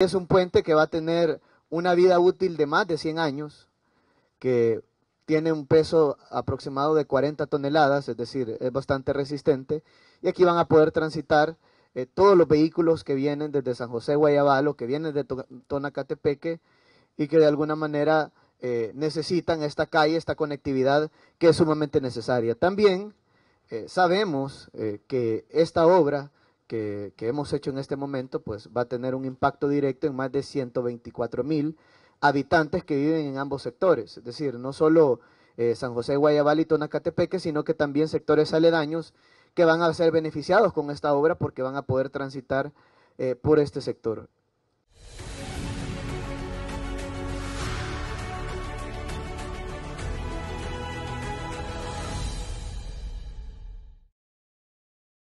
es un puente que va a tener una vida útil de más de 100 años, que tiene un peso aproximado de 40 toneladas, es decir, es bastante resistente, y aquí van a poder transitar eh, todos los vehículos que vienen desde San José Guayabalo, que vienen de Tonacatepeque, y que de alguna manera eh, necesitan esta calle, esta conectividad que es sumamente necesaria. También eh, sabemos que esta obra que, hemos hecho en este momento, pues va a tener un impacto directo en más de 124 mil habitantes que viven en ambos sectores, es decir, no solo eh, San José, Guayabal y Tonacatepeque, sino que también sectores aledaños que van a ser beneficiados con esta obra porque van a poder transitar eh, por este sector.